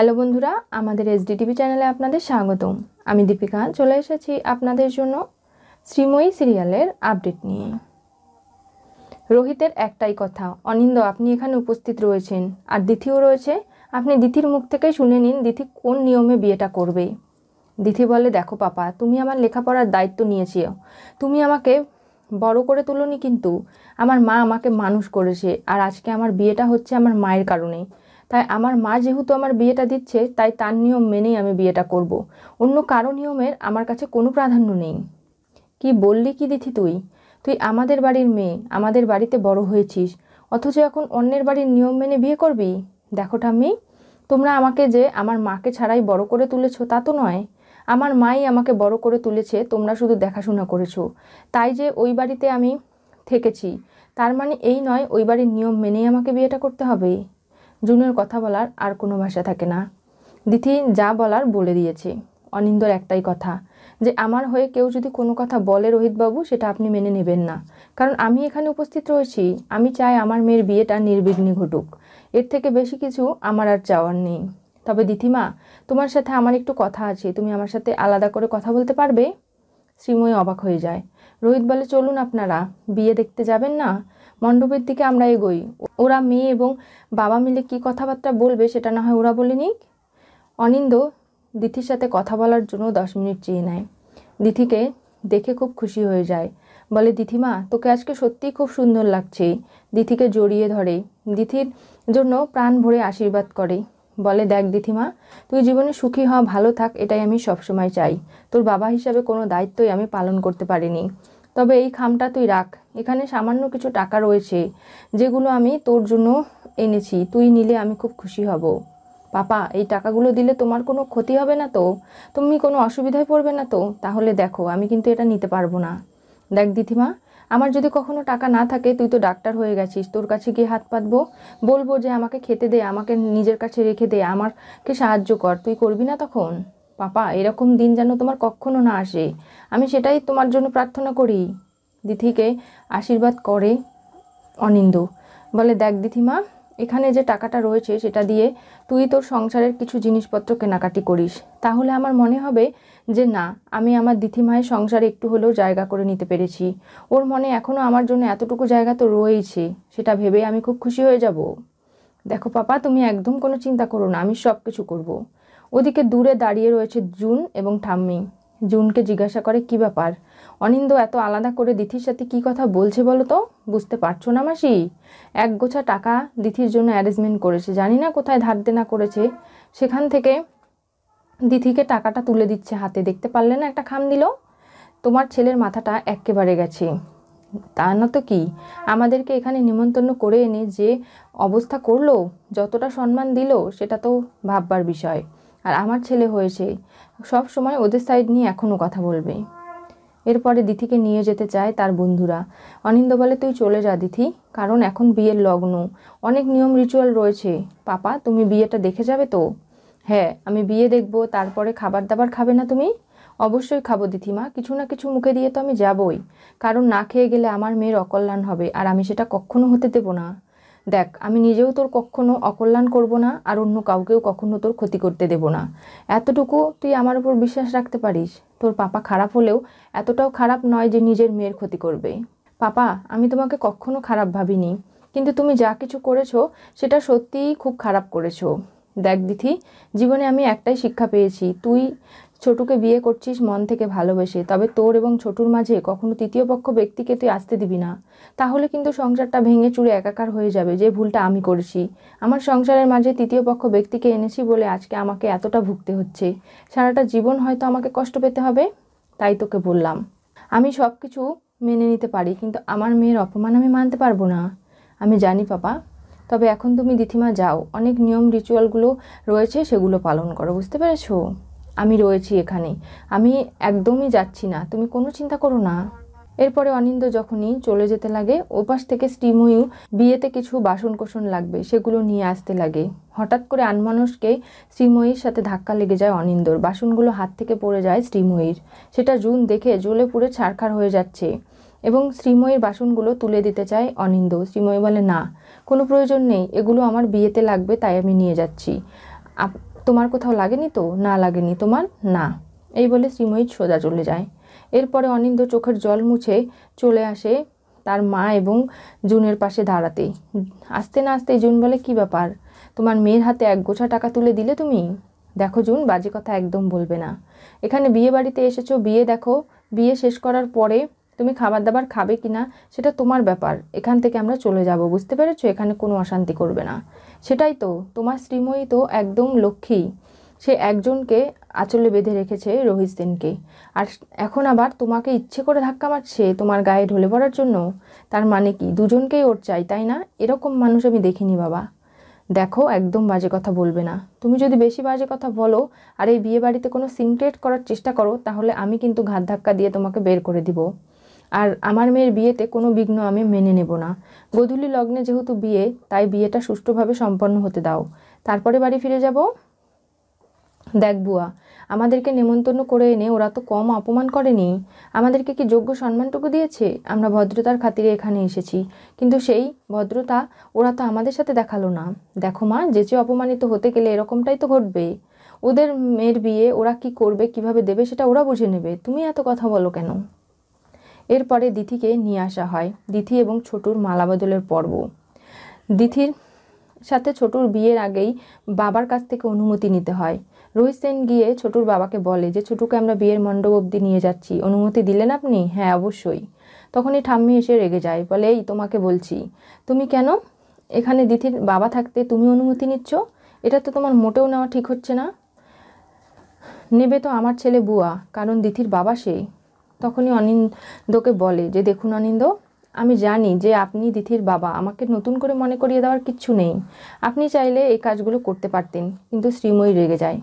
Hello বন্ধুরা আমাদের TV চ্যানেলে আপনাদের স্বাগতম আমি দীপিকা চলে এসেছি আপনাদের জন্য শ্রীময়ী সিরিয়ালের আপডেট নিয়ে রোহিতের একটাই কথা অনিন্দ আপনি এখানে উপস্থিত রয়েছেন আর দ্বিতীয় রয়েছে আপনি দিথির মুখ থেকেই শুনে নিন দিথি কোন নিয়মে বিয়েটা করবে দিথি বলে দেখো পাপা তুমি আমার লেখাপড়ার দায়িত্ব নিয়েছিও তুমি আমাকে বড় করে তুলনি কিন্তু আমার মা আমাকে মানুষ করেছে আর আজকে আমার বিয়েটা হচ্ছে আমার মায়ের কারণে তাই আমার মা যেহেতু আমার বিয়েটা দিচ্ছে তাই তার নিয়ম মেনেই আমি বিয়েটা করব। অন্য কারো নিয়মের আমার কাছে কোনো প্রাধান্য নেই কি বললি কি দিথি তুই তুই আমাদের বাড়ির মেয়ে আমাদের বাড়িতে বড় হয়েছিস অথচ এখন অন্যের বাড়ির নিয়ম মেনে বিয়ে করবি দেখো ঠাম্মি তোমরা আমাকে যে আমার মাকে ছাড়াই বড় করে তুলেছ তা তো নয় আমার মাই আমাকে বড় করে তুলেছে তোমরা শুধু দেখাশোনা করেছো তাই যে ওই বাড়িতে আমি থেকেছি তার মানে এই নয় ওই বাড়ির নিয়ম মেনেই আমাকে বিয়েটা করতে হবে জুনের কথা বলার আর কোনো ভাষা থাকে না দিথি যা বলার বলে দিয়েছে অনিন্দর একটাই কথা যে আমার হয়ে কেউ যদি কোনো কথা বলে রোহিতবাবু সেটা আপনি মেনে নেবেন না কারণ আমি এখানে উপস্থিত রয়েছি আমি চাই আমার মেয়ের বিয়েটা নির্বিঘ্নে ঘটুক এর থেকে বেশি কিছু আমার আর চাওয়ার নেই তবে দিথিমা তোমার সাথে আমার একটু কথা আছে তুমি আমার সাথে আলাদা করে কথা বলতে পারবে শ্রীময় অবাক হয়ে যায় রোহিত বলে চলুন আপনারা বিয়ে দেখতে যাবেন না মণ্ডপের দিকে আমরা এগোই ওরা মেয়ে এবং বাবা মিলে কি কথাবার্তা বলবে সেটা না হয় ওরা বলে নিক অনিন্দ দিথির সাথে কথা বলার জন্য দশ মিনিট চেয়ে নেয় দিথিকে দেখে খুব খুশি হয়ে যায় বলে দিথিমা তোকে আজকে সত্যিই খুব সুন্দর লাগছে দিথিকে জড়িয়ে ধরে দিথির জন্য প্রাণ ভরে আশীর্বাদ করে বলে দেখ দিথিমা তুই জীবনে সুখী হওয়া ভালো থাক এটাই আমি সবসময় চাই তোর বাবা হিসাবে কোনো দায়িত্বই আমি পালন করতে পারিনি তবে এই খামটা তুই রাখ এখানে সামান্য কিছু টাকা রয়েছে যেগুলো আমি তোর জন্য এনেছি তুই নিলে আমি খুব খুশি হব পাপা এই টাকাগুলো দিলে তোমার কোনো ক্ষতি হবে না তো তুমি কোনো অসুবিধায় পড়বে না তো তাহলে দেখো আমি কিন্তু এটা নিতে পারবো না দেখ দিদিমা আমার যদি কখনো টাকা না থাকে তুই তো ডাক্তার হয়ে গেছিস তোর কাছে গিয়ে হাত পাতবো বলবো যে আমাকে খেতে দে আমাকে নিজের কাছে রেখে দে আমাকে সাহায্য কর তুই করবি না তখন পাপা এরকম দিন যেন তোমার কখনো না আসে আমি সেটাই তোমার জন্য প্রার্থনা করি দিথিকে আশীর্বাদ করে অনিন্দু বলে দেখ দিথিমা এখানে যে টাকাটা রয়েছে সেটা দিয়ে তুই তোর সংসারের কিছু জিনিসপত্র কেনাকাটি করিস তাহলে আমার মনে হবে যে না আমি আমার দিথিমায়ের সংসারে একটু হলেও জায়গা করে নিতে পেরেছি ওর মনে এখনও আমার জন্য এতটুকু জায়গা তো রয়েইছে সেটা ভেবে আমি খুব খুশি হয়ে যাব দেখো পাপা তুমি একদম কোনো চিন্তা করো না আমি সব কিছু করবো ওদিকে দূরে দাঁড়িয়ে রয়েছে জুন এবং ঠাম্মি জুনকে জিজ্ঞাসা করে কি ব্যাপার অনিন্দ এত আলাদা করে দিথির সাথে কি কথা বলছে বলো তো বুঝতে পারছো না মাসি এক গোছা টাকা দিথির জন্য অ্যারেঞ্জমেন্ট করেছে জানি না কোথায় ধার দেনা করেছে সেখান থেকে দিথিকে টাকাটা তুলে দিচ্ছে হাতে দেখতে পারলে না একটা খাম দিল তোমার ছেলের মাথাটা একেবারে গেছে তা না তো কি আমাদেরকে এখানে নিমন্ত্রণ করে এনে যে অবস্থা করলো যতটা সম্মান দিল সেটা তো ভাববার বিষয় আর আমার ছেলে হয়েছে সব সময় ওদের সাইড নিয়ে এখনও কথা বলবে এরপরে দিথিকে নিয়ে যেতে চায় তার বন্ধুরা অনিন্দ বলে তুই চলে যা দিথি কারণ এখন বিয়ের লগ্ন অনেক নিয়ম রিচুয়াল রয়েছে পাপা তুমি বিয়েটা দেখে যাবে তো হ্যাঁ আমি বিয়ে দেখব তারপরে খাবার দাবার খাবে না তুমি অবশ্যই খাবো দিথিমা কিছু না কিছু মুখে দিয়ে তো আমি যাবই কারণ না খেয়ে গেলে আমার মেয়ের অকল্যাণ হবে আর আমি সেটা কখনো হতে দেবো না দেখ আমি নিজেও তোর কখনো অকল্যাণ করব না আর অন্য কাউকেও কখনো তোর ক্ষতি করতে দেব না এতটুকু তুই আমার উপর বিশ্বাস রাখতে পারিস তোর পাপা খারাপ হলেও এতটাও খারাপ নয় যে নিজের মেয়ের ক্ষতি করবে পাপা আমি তোমাকে কখনো খারাপ ভাবিনি কিন্তু তুমি যা কিছু করেছো সেটা সত্যিই খুব খারাপ করেছো দেখ দিথি জীবনে আমি একটাই শিক্ষা পেয়েছি তুই ছোটুকে বিয়ে করছিস মন থেকে ভালোবেসে তবে তোর এবং ছোটুর মাঝে কখনো তৃতীয় পক্ষ ব্যক্তিকে তুই আসতে দিবি না তাহলে কিন্তু সংসারটা ভেঙে চুরে একাকার হয়ে যাবে যে ভুলটা আমি করেছি আমার সংসারের মাঝে তৃতীয় পক্ষ ব্যক্তিকে এনেছি বলে আজকে আমাকে এতটা ভুগতে হচ্ছে সারাটা জীবন হয়তো আমাকে কষ্ট পেতে হবে তাই তোকে বললাম আমি সব কিছু মেনে নিতে পারি কিন্তু আমার মেয়ের অপমান আমি মানতে পারবো না আমি জানি পাপা তবে এখন তুমি দিথিমা যাও অনেক নিয়ম রিচুয়ালগুলো রয়েছে সেগুলো পালন করো বুঝতে পেরেছো আমি রয়েছি এখানে আমি একদমই যাচ্ছি না তুমি কোনো চিন্তা করো না এরপরে অনিন্দ যখনই চলে যেতে লাগে ওপাশ থেকে স্টিময়ু বিয়েতে কিছু বাসনকোসন লাগবে সেগুলো নিয়ে আসতে লাগে হঠাৎ করে আনমানসকে শ্রীময়ীর সাথে ধাক্কা লেগে যায় অনিন্দর বাসনগুলো হাত থেকে পড়ে যায় শ্রীময়ীর সেটা জুন দেখে জ্বলে পুড়ে ছারখার হয়ে যাচ্ছে এবং শ্রীময়ীর বাসনগুলো তুলে দিতে চায় অনিন্দ শ্রীময়ী বলে না কোনো প্রয়োজন নেই এগুলো আমার বিয়েতে লাগবে তাই আমি নিয়ে যাচ্ছি তোমার কোথাও লাগেনি তো না লাগেনি তোমার না এই বলে শ্রীময়ীর সোজা চলে যায় এরপরে অনিন্দ চোখের জল মুছে চলে আসে তার মা এবং জুনের পাশে দাঁড়াতে আসতে না আসতে জুন বলে কি ব্যাপার তোমার মেয়ের হাতে এক গোছা টাকা তুলে দিলে তুমি দেখো জুন বাজে কথা একদম বলবে না এখানে বিয়ে বাড়িতে এসেছো বিয়ে দেখো বিয়ে শেষ করার পরে তুমি খাবার দাবার খাবে কি না সেটা তোমার ব্যাপার এখান থেকে আমরা চলে যাব বুঝতে পেরেছো এখানে কোনো অশান্তি করবে না সেটাই তো তোমার শ্রীময়ী তো একদম লক্ষ্মী সে একজনকে আঁচলে বেঁধে রেখেছে রোহিত সেনকে আর এখন আবার তোমাকে ইচ্ছে করে ধাক্কা মারছে তোমার গায়ে ঢলে পড়ার জন্য তার মানে কি দুজনকেই ওর চাই তাই না এরকম মানুষ আমি দেখিনি বাবা দেখো একদম বাজে কথা বলবে না তুমি যদি বেশি বাজে কথা বলো আর এই বিয়ে বাড়িতে কোনো সিনক্রেট করার চেষ্টা করো তাহলে আমি কিন্তু ঘাত ধাক্কা দিয়ে তোমাকে বের করে দিব আর আমার মেয়ের বিয়েতে কোনো বিঘ্ন আমি মেনে নেব না গধূলি লগ্নে যেহেতু বিয়ে তাই বিয়েটা সুষ্ঠুভাবে সম্পন্ন হতে দাও তারপরে বাড়ি ফিরে যাব দেখ বুয়া আমাদেরকে নেমন্তন্ন করে এনে ওরা তো কম অপমান করেনি আমাদেরকে কি যোগ্য সম্মানটুকু দিয়েছে আমরা ভদ্রতার খাতিরে এখানে এসেছি কিন্তু সেই ভদ্রতা ওরা তো আমাদের সাথে দেখালো না দেখো মা চেয়ে অপমানিত হতে গেলে এরকমটাই তো ঘটবে ওদের মেয়ের বিয়ে ওরা কি করবে কিভাবে দেবে সেটা ওরা বুঝে নেবে তুমি এত কথা বলো কেন এরপরে দিথিকে নিয়ে আসা হয় দিথি এবং ছোটুর মালাবদলের পর্ব দিথির সাথে ছোটুর বিয়ের আগেই বাবার কাছ থেকে অনুমতি নিতে হয় রোহিত সেন গিয়ে ছোটুর বাবাকে বলে যে ছোটুকে আমরা বিয়ের মণ্ডপ অবধি নিয়ে যাচ্ছি অনুমতি দিলেন আপনি হ্যাঁ অবশ্যই তখনই ঠাম্মি এসে রেগে যায় বলে এই তোমাকে বলছি তুমি কেন এখানে দিথির বাবা থাকতে তুমি অনুমতি নিচ্ছ এটা তো তোমার মোটেও নেওয়া ঠিক হচ্ছে না নেবে তো আমার ছেলে বুয়া কারণ দিথির বাবা সে তখনই অনিন্দকে বলে যে দেখুন অনিন্দ আমি জানি যে আপনি দিথির বাবা আমাকে নতুন করে মনে করিয়ে দেওয়ার কিচ্ছু নেই আপনি চাইলে এই কাজগুলো করতে পারতেন কিন্তু শ্রীময়ী রেগে যায়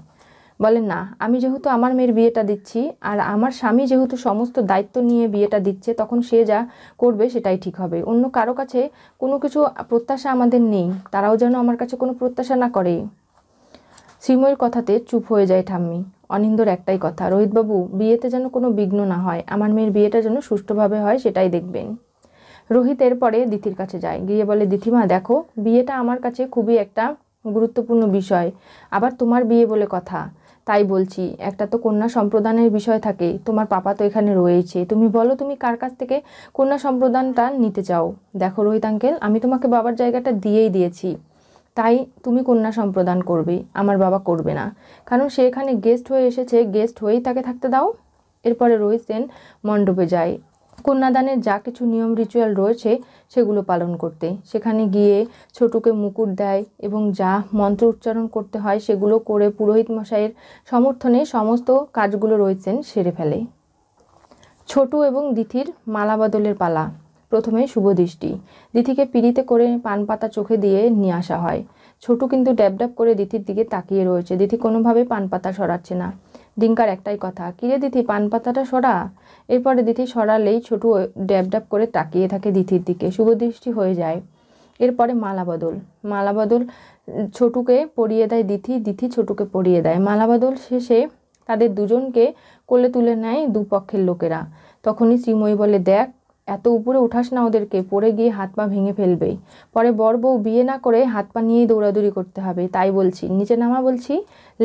বলেন না আমি যেহেতু আমার মেয়ের বিয়েটা দিচ্ছি আর আমার স্বামী যেহেতু সমস্ত দায়িত্ব নিয়ে বিয়েটা দিচ্ছে তখন সে যা করবে সেটাই ঠিক হবে অন্য কারো কাছে কোনো কিছু প্রত্যাশা আমাদের নেই তারাও যেন আমার কাছে কোনো প্রত্যাশা না করে শ্রীময়ীর কথাতে চুপ হয়ে যায় ঠাম্মি অনিন্দর একটাই কথা রোহিতবাবু বিয়েতে যেন কোনো বিঘ্ন না হয় আমার মেয়ের বিয়েটা যেন সুষ্ঠুভাবে হয় সেটাই দেখবেন রোহিত এরপরে দিতির কাছে যায় গিয়ে বলে দিথিমা দেখো বিয়েটা আমার কাছে খুবই একটা গুরুত্বপূর্ণ বিষয় আবার তোমার বিয়ে বলে কথা তাই বলছি একটা তো কন্যা সম্প্রদানের বিষয় থাকে তোমার পাপা তো এখানে রয়েছে তুমি বলো তুমি কার কাছ থেকে কন্যা সম্প্রদানটা নিতে চাও দেখো রোহিত আঙ্কেল আমি তোমাকে বাবার জায়গাটা দিয়েই দিয়েছি তাই তুমি কন্যা সম্প্রদান করবে আমার বাবা করবে না কারণ সে এখানে গেস্ট হয়ে এসেছে গেস্ট হয়েই তাকে থাকতে দাও এরপরে রোহিত সেন মণ্ডপে যায় কন্যাদানের যা কিছু নিয়ম রিচুয়াল রয়েছে সেগুলো পালন করতে সেখানে গিয়ে ছোটকে মুকুট দেয় এবং যা মন্ত্র উচ্চারণ করতে হয় সেগুলো করে পুরোহিত মশাইয়ের সমর্থনে সমস্ত কাজগুলো রয়েছেন সেরে ফেলে ছোটু এবং দিথির মালাবদলের পালা প্রথমে শুভদৃষ্টি দিথিকে পিড়িতে করে পান পাতা চোখে দিয়ে নিয়ে আসা হয় ছোটু কিন্তু ড্যাবড্যাব করে দিথির দিকে তাকিয়ে রয়েছে দিথি কোনোভাবে পান পাতা সরাচ্ছে না ডিঙ্কার একটাই কথা কিরে দিথি পান পাতাটা সরা এরপরে দিথি সরালেই ছোটু ড্যাবড্যাব করে তাকিয়ে থাকে দিথির দিকে শুভদৃষ্টি হয়ে যায় এরপরে মালাবদল মালাবদল ছোটুকে পরিয়ে দেয় দিথি দিথি ছোটুকে পরিয়ে দেয় মালাবদল শেষে তাদের দুজনকে কোলে তুলে নেয় দুপক্ষের লোকেরা তখনই শ্রীময়ী বলে দেখ এত উপরে উঠাস না ওদেরকে পড়ে গিয়ে হাত পা ভেঙে ফেলবে পরে বর বউ বিয়ে না করে হাত পা নিয়েই দৌড়াদৌড়ি করতে হবে তাই বলছি নিচে নামা বলছি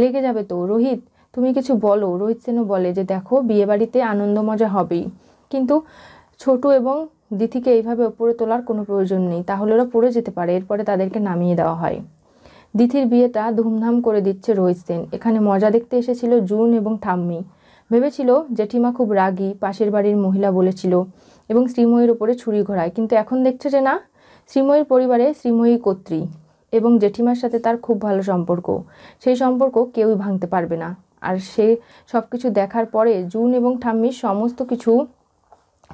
লেগে যাবে তো রোহিত তুমি কিছু বলো রোহিত সেনও বলে যে দেখো বিয়ে বাড়িতে আনন্দ মজা হবেই কিন্তু ছোট এবং দিথিকে এইভাবে ওপরে তোলার কোনো প্রয়োজন নেই তাহলে ওরা পড়ে যেতে পারে এরপরে তাদেরকে নামিয়ে দেওয়া হয় দিথির বিয়েটা ধুমধাম করে দিচ্ছে রোহিত সেন এখানে মজা দেখতে এসেছিল জুন এবং ঠাম্মি ভেবেছিল জেঠিমা খুব রাগি পাশের বাড়ির মহিলা বলেছিল এবং শ্রীময়ীর উপরে ছুরি ঘোরায় কিন্তু এখন দেখছে যে না শ্রীময়ীর পরিবারে শ্রীময়ী কর্ত্রী এবং জেঠিমার সাথে তার খুব ভালো সম্পর্ক সেই সম্পর্ক কেউই ভাঙতে পারবে না আর সে সব কিছু দেখার পরে জুন এবং ঠাম্মির সমস্ত কিছু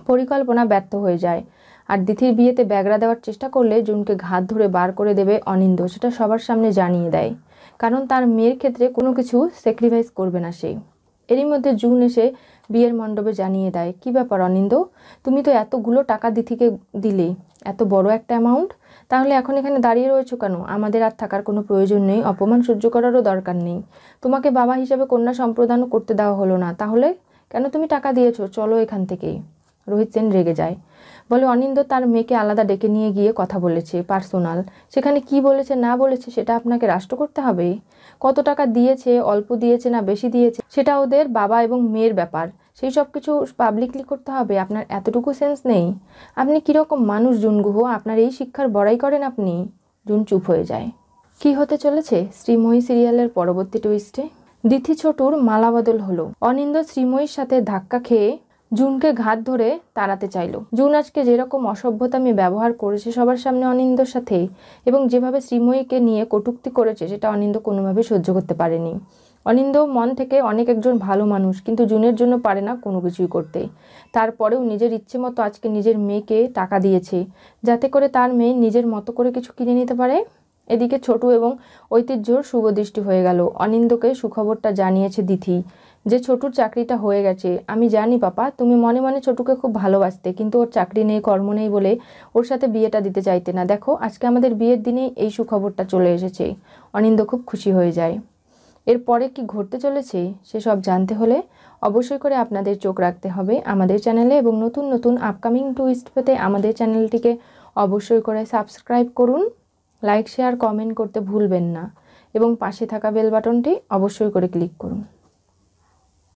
পরিকল্পনা ব্যর্থ হয়ে যায় আর দিথির বিয়েতে ব্যাগরা দেওয়ার চেষ্টা করলে জুনকে ঘাত ধরে বার করে দেবে অনিন্দ সেটা সবার সামনে জানিয়ে দেয় কারণ তার মেয়ের ক্ষেত্রে কোনো কিছু স্যাক্রিফাইস করবে না সে এরই মধ্যে জুন এসে বিয়ের মণ্ডপে জানিয়ে দেয় কি ব্যাপার অনিন্দ তুমি তো এতগুলো টাকা দিথিকে দিলে এত বড় একটা অ্যামাউন্ট তাহলে এখন এখানে দাঁড়িয়ে রয়েছো কেন আমাদের আর থাকার কোনো প্রয়োজন নেই অপমান সহ্য করারও দরকার নেই তোমাকে বাবা হিসাবে কন্যা সম্প্রদানও করতে দেওয়া হলো না তাহলে কেন তুমি টাকা দিয়েছো চলো এখান থেকেই রোহিত সেন রেগে যায় বলে অনিন্দ তার মেয়েকে আলাদা ডেকে নিয়ে গিয়ে কথা বলেছে পার্সোনাল সেখানে কি বলেছে না বলেছে সেটা আপনাকে রাষ্ট্র করতে হবে কত টাকা দিয়েছে অল্প দিয়েছে না বেশি দিয়েছে সেটা ওদের বাবা এবং মেয়ের ব্যাপার সেই সব কিছু পাবলিকলি করতে হবে আপনার এতটুকু সেন্স নেই আপনি কীরকম মানুষ জুন গুহ আপনার এই শিক্ষার বড়াই করেন আপনি জুন চুপ হয়ে যায় কি হতে চলেছে শ্রীময়ী সিরিয়ালের পরবর্তী টুইস্টে দিথি ছোটুর মালাবদল হলো অনিন্দ শ্রীময়ীর সাথে ধাক্কা খেয়ে জুনকে ঘাত ধরে তাড়াতে চাইল জুন আজকে যেরকম অসভ্যতামি ব্যবহার করেছে সবার সামনে অনিন্দর সাথে এবং যেভাবে শ্রীময়ীকে নিয়ে কটুক্তি করেছে সেটা অনিন্দ কোনোভাবে সহ্য করতে পারেনি অনিন্দ মন থেকে অনেক একজন ভালো মানুষ কিন্তু জুনের জন্য পারে না কোনো কিছুই করতে তারপরেও নিজের ইচ্ছে মতো আজকে নিজের মেয়েকে টাকা দিয়েছে যাতে করে তার মেয়ে নিজের মতো করে কিছু কিনে নিতে পারে এদিকে ছোট এবং ঐতিহ্যর শুভদৃষ্টি হয়ে গেল অনিন্দকে সুখবরটা জানিয়েছে দিথি যে ছোটুর চাকরিটা হয়ে গেছে আমি জানি পাপা তুমি মনে মনে ছোটুকে খুব ভালোবাসতে কিন্তু ওর চাকরি নেই কর্ম নেই বলে ওর সাথে বিয়েটা দিতে চাইতে না দেখো আজকে আমাদের বিয়ের দিনে এই সুখবরটা চলে এসেছে অনিন্দ খুব খুশি হয়ে যায় এরপরে কি ঘটতে চলেছে সেসব জানতে হলে অবশ্যই করে আপনাদের চোখ রাখতে হবে আমাদের চ্যানেলে এবং নতুন নতুন আপকামিং টুইস্ট পেতে আমাদের চ্যানেলটিকে অবশ্যই করে সাবস্ক্রাইব করুন লাইক শেয়ার কমেন্ট করতে ভুলবেন না এবং পাশে থাকা বেল বাটনটি অবশ্যই করে ক্লিক করুন